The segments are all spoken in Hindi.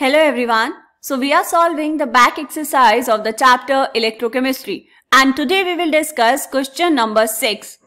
Hello everyone. So we are solving the back exercise of the chapter electrochemistry and today we will discuss question number 6.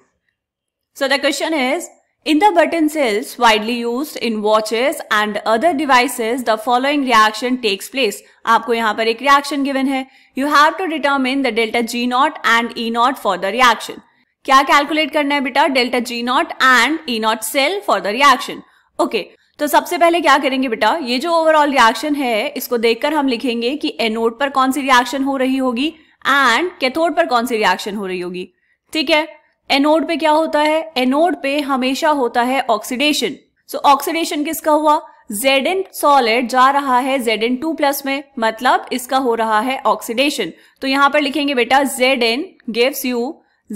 So the question is in the button cells widely used in watches and other devices the following reaction takes place. आपको यहाँ पर एक reaction given है. You have to determine the delta G naught and E naught for the reaction. क्या calculate करना है बेटा delta G naught and E naught cell for the reaction. Okay. तो सबसे पहले क्या करेंगे बेटा ये जो ओवरऑल रिएक्शन है इसको देखकर हम लिखेंगे कि एनोड पर कौन सी रिएक्शन हो रही होगी एंड कैथोड पर कौन सी रिएक्शन हो रही होगी ठीक है एनोड पे क्या होता है एनोड पे हमेशा होता है ऑक्सीडेशन सो ऑक्सीडेशन किसका हुआ जेड एन सॉलिड जा रहा है जेड टू प्लस में मतलब इसका हो रहा है ऑक्सीडेशन तो यहां पर लिखेंगे बेटा Z N gives you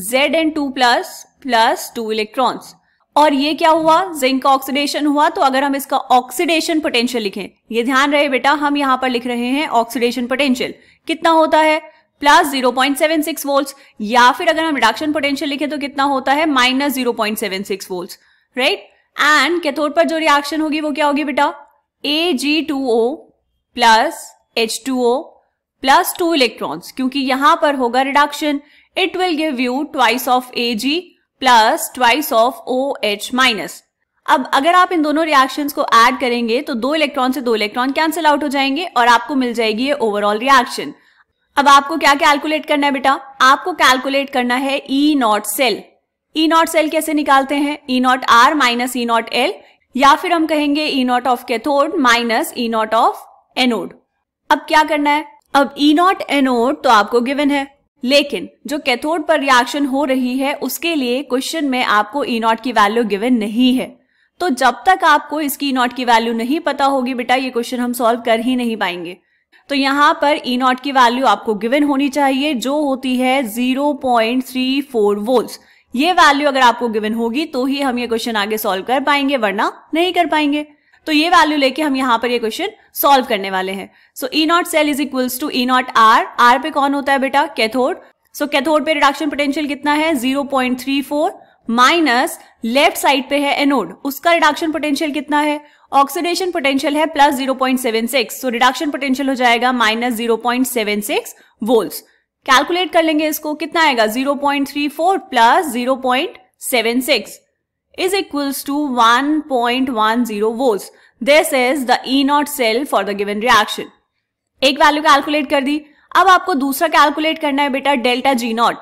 Z two plus plus two electrons और ये क्या हुआ जिंक का ऑक्सीडेशन हुआ तो अगर हम इसका ऑक्सीडेशन पोटेंशियल लिखें ये ध्यान रहे बेटा हम यहां पर लिख रहे हैं ऑक्सीडेशन पोटेंशियल कितना होता है plus zero point seven six volt या फिर अगर हम रिडक्शन पोटेंशियल लिखें तो कितना होता है minus zero point seven six volt right and cathode पर जो रिएक्शन होगी वो क्या होगी बेटा A G two O plus H two O plus two electrons क्योंकि यहां पर होगा reduction it will give you twice of A G plus twice of O H minus अब अगर आप इन दोनों रिएक्शन को ऐड करेंगे तो दो इलेक्ट्रॉन से दो इलेक्ट्रॉन कैंसिल आउट हो जाएंगे और आपको मिल जाएगी ये ओवरऑल रिएक्शन अब आपको क्या कैलकुलेट करना है बेटा आपको कैलकुलेट करना है E not cell E not cell कैसे निकालते हैं E not R minus E not L या फिर हम कहेंगे E not of cathode minus E not of anode अब क्या करना है अब ई नॉट एनोड तो आपको गिवन है लेकिन जो कैथोड पर रिएक्शन हो रही है उसके लिए क्वेश्चन में आपको ई नॉट की वैल्यू गिवन नहीं है तो जब तक आपको इसकी ई नॉट की वैल्यू नहीं पता होगी बेटा ये क्वेश्चन हम सॉल्व कर ही नहीं पाएंगे तो यहां पर ई नॉट की वैल्यू आपको गिवन होनी चाहिए जो होती है 0.34 वोल्ट ये वैल्यू अगर आपको गिवन होगी तो ही हम ये क्वेश्चन आगे सॉल्व कर पाएंगे वरना नहीं कर पाएंगे तो ये वैल्यू लेके हम यहां पर ये क्वेश्चन सॉल्व करने वाले हैं so E not cell is equals to E not R R पे कौन होता है बेटा कैथोड सो कैथोड पे रिडक्शन पोटेंशियल कितना है zero point three four minus left side पे है एनोड उसका रिडक्शन पोटेंशियल कितना है ऑक्सीडेशन पोटेंशियल है plus zero point seven six so reduction potential हो जाएगा minus zero point seven six volts calculate कर लेंगे इसको कितना आएगा zero point three four plus zero point seven six is equals to 1.10 volts. This is the E naught cell for the given reaction. एक वैल्यू कैलकुलेट कर दी अब आपको दूसरा कैलकुलेट करना है बेटा delta G not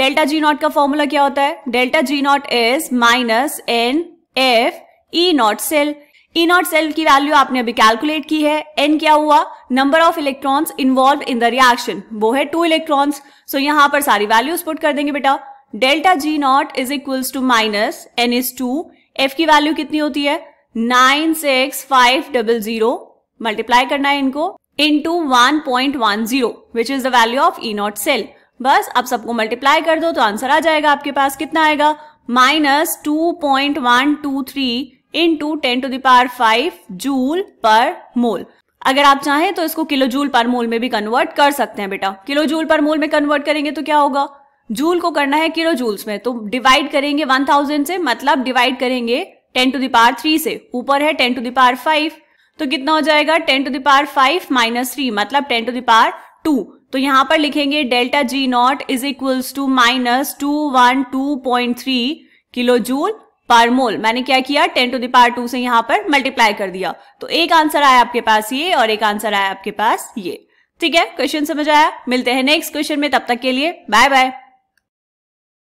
delta G not का फॉर्मूला क्या होता है delta G not is minus N F E not cell E not cell की वैल्यू आपने अभी कैलकुलेट की है एन क्या हुआ number of electrons involve in the reaction वो है टू इलेक्ट्रॉन्स सो यहां पर सारी वैल्यूज पुट कर देंगे बेटा delta G not is equals to minus N is two F की वैल्यू कितनी होती है nine six five double zero multiply करना है इनको two one point one zero which is the value of E not cell बस आप सबको मल्टीप्लाई कर दो तो आंसर आ जाएगा आपके पास कितना आएगा minus two point one two three into ten to the power five joule पर मोल अगर आप चाहें तो इसको किलो जूल पर मोल में भी कन्वर्ट कर सकते हैं बेटा किलो जूल पर मोल में कन्वर्ट करेंगे तो क्या होगा जूल को करना है किलो जूल्स में तो डिवाइड करेंगे वन थाउजेंड से मतलब डिवाइड करेंगे टेन टू दावर थ्री से ऊपर है टेन टू दावर फाइव तो कितना हो जाएगा ten to the power five minus three मतलब टेन टू दावर टू तो यहां पर लिखेंगे delta G not is equals to minus two one two point three kilo joule पर मोल मैंने क्या किया टेन टू दावर टू से यहां पर मल्टीप्लाई कर दिया तो एक आंसर आया आपके पास ये और एक आंसर आया आपके पास ये ठीक है क्वेश्चन समझ आया मिलते हैं नेक्स्ट क्वेश्चन में तब तक के लिए बाय बाय